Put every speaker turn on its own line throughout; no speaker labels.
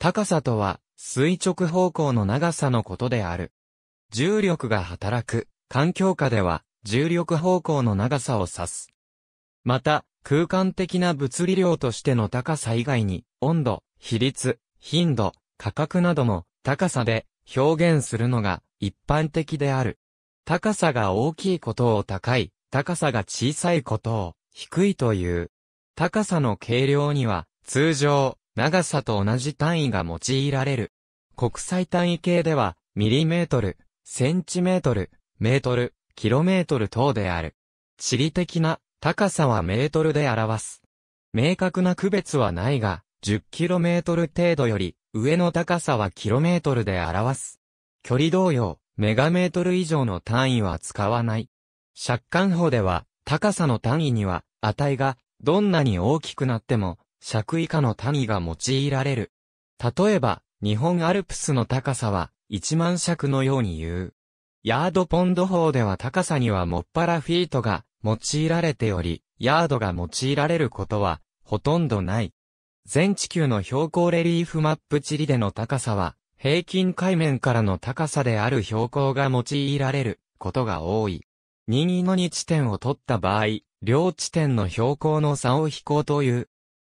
高さとは、垂直方向の長さのことである。重力が働く、環境下では、重力方向の長さを指す。また、空間的な物理量としての高さ以外に、温度、比率、頻度、価格なども、高さで表現するのが一般的である。高さが大きいことを高い、高さが小さいことを低いという。高さの計量には、通常、長さと同じ単位が用いられる。国際単位系では、ミリメートル、センチメートル、メートル、キロメートル等である。地理的な高さはメートルで表す。明確な区別はないが、10キロメートル程度より、上の高さはキロメートルで表す。距離同様、メガメートル以上の単位は使わない。借款法では、高さの単位には、値が、どんなに大きくなっても、尺以下の単位が用いられる。例えば、日本アルプスの高さは1万尺のように言う。ヤードポンド法では高さにはもっぱらフィートが用いられており、ヤードが用いられることはほとんどない。全地球の標高レリーフマップ地理での高さは、平均海面からの高さである標高が用いられることが多い。任意の2地点を取った場合、両地点の標高の差を飛行という。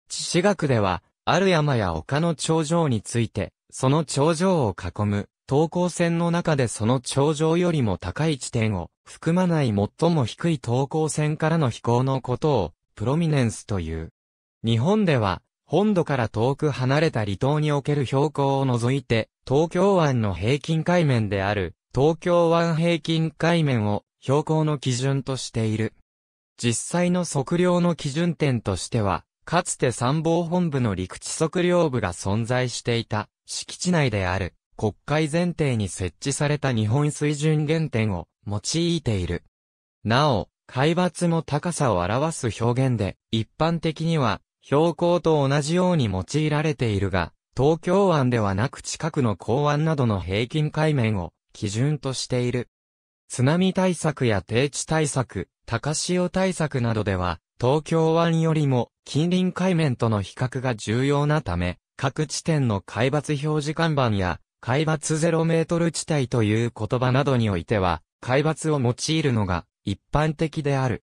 地史学では、ある山や丘の頂上について、その頂上を囲む、等高線の中でその頂上よりも高い地点を含まない最も低い等高線からの飛行のことを、プロミネンスという。日本では、本土から遠く離れた離島における標高を除いて、東京湾の平均海面である、東京湾平均海面を標高の基準としている。実際の測量の基準点としては、かつて参謀本部の陸地測量部が存在していた、敷地内である、国会前提に設置された日本水準原点を用いている。なお、海抜も高さを表す表現で、一般的には、標高と同じように用いられているが、東京湾ではなく近くの港湾などの平均海面を基準としている。津波対策や低地対策、高潮対策などでは、東京湾よりも近隣海面との比較が重要なため、各地点の海抜表示看板や、海抜0メートル地帯という言葉などにおいては、海抜を用いるのが一般的である。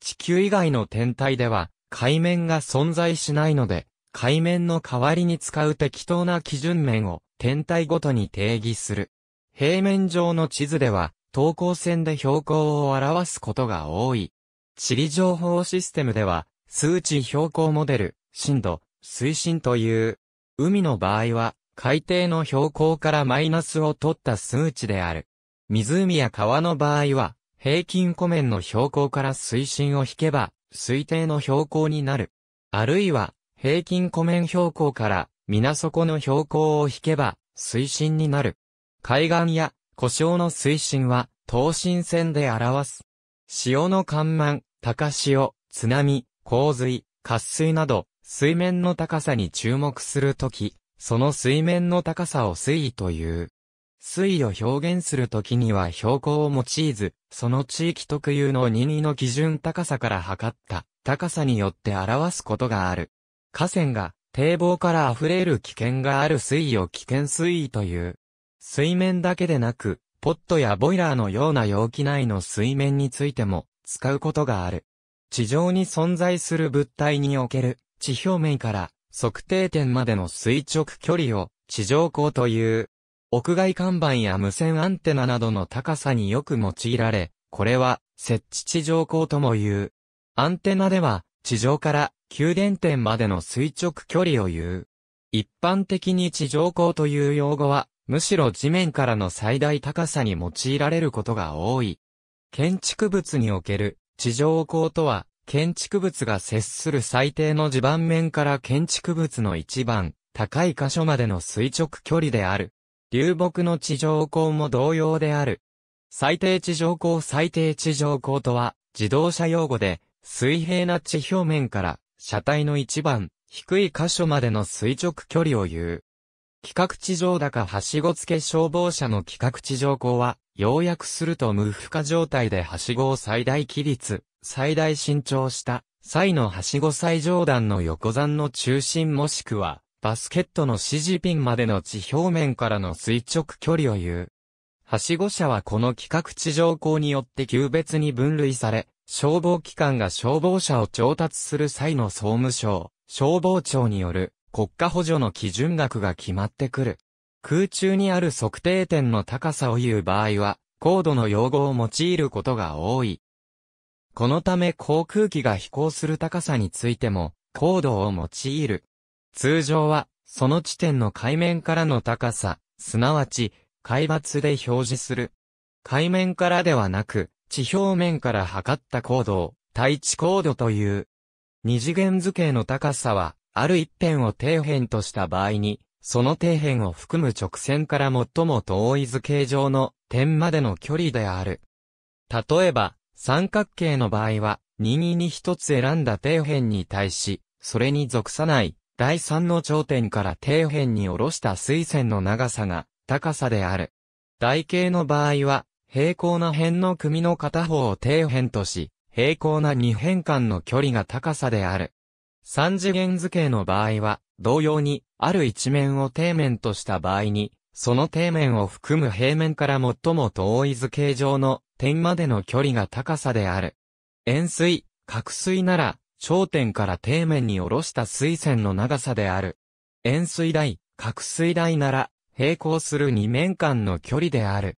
地球以外の天体では、海面が存在しないので、海面の代わりに使う適当な基準面を天体ごとに定義する。平面上の地図では、等高線で標高を表すことが多い。地理情報システムでは、数値標高モデル、深度、水深という。海の場合は、海底の標高からマイナスを取った数値である。湖や川の場合は、平均湖面の標高から水深を引けば、推定の標高になる。あるいは、平均湖面標高から、水底の標高を引けば、水深になる。海岸や故障の推進は、等身線で表す。潮の干満、高潮、津波、洪水、渇水など、水面の高さに注目するとき、その水面の高さを水位という。水位を表現するときには標高を用いず、その地域特有の任意の基準高さから測った高さによって表すことがある。河川が堤防から溢れる危険がある水位を危険水位という。水面だけでなく、ポットやボイラーのような容器内の水面についても使うことがある。地上に存在する物体における地表面から測定点までの垂直距離を地上高という。屋外看板や無線アンテナなどの高さによく用いられ、これは設置地上高とも言う。アンテナでは地上から給電点までの垂直距離を言う。一般的に地上高という用語はむしろ地面からの最大高さに用いられることが多い。建築物における地上高とは、建築物が接する最低の地盤面から建築物の一番高い箇所までの垂直距離である。流木の地上高も同様である。最低地上高最低地上高とは、自動車用語で、水平な地表面から、車体の一番低い箇所までの垂直距離を言う。企画地上高はしご付け消防車の企画地上高は、要約すると無負荷状態ではしごを最大規律、最大伸長した際のはしご最上段の横山の中心もしくは、バスケットの指示ピンまでの地表面からの垂直距離を言う。はしご車はこの規格地上高によって級別に分類され、消防機関が消防車を調達する際の総務省、消防庁による国家補助の基準額が決まってくる。空中にある測定点の高さを言う場合は、高度の用語を用いることが多い。このため航空機が飛行する高さについても、高度を用いる。通常は、その地点の海面からの高さ、すなわち、海抜で表示する。海面からではなく、地表面から測った高度を、対地高度という。二次元図形の高さは、ある一辺を底辺とした場合に、その底辺を含む直線から最も遠い図形上の点までの距離である。例えば、三角形の場合は、任意に一つ選んだ底辺に対し、それに属さない、第三の頂点から底辺に下ろした水線の長さが、高さである。台形の場合は、平行な辺の組の片方を底辺とし、平行な二辺間の距離が高さである。三次元図形の場合は、同様に、ある一面を底面とした場合に、その底面を含む平面から最も遠い図形上の点までの距離が高さである。円錐、角錐なら、頂点から底面に下ろした水線の長さである。円錐台、角錐台なら、平行する二面間の距離である。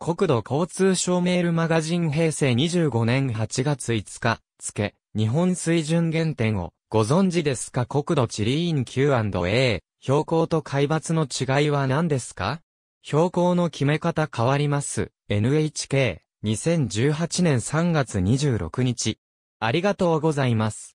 国土交通省メールマガジン平成25年8月5日、付、日本水準原点を、ご存知ですか国土地理院 Q&A、標高と海抜の違いは何ですか標高の決め方変わります。NHK、2018年3月26日。ありがとうございます。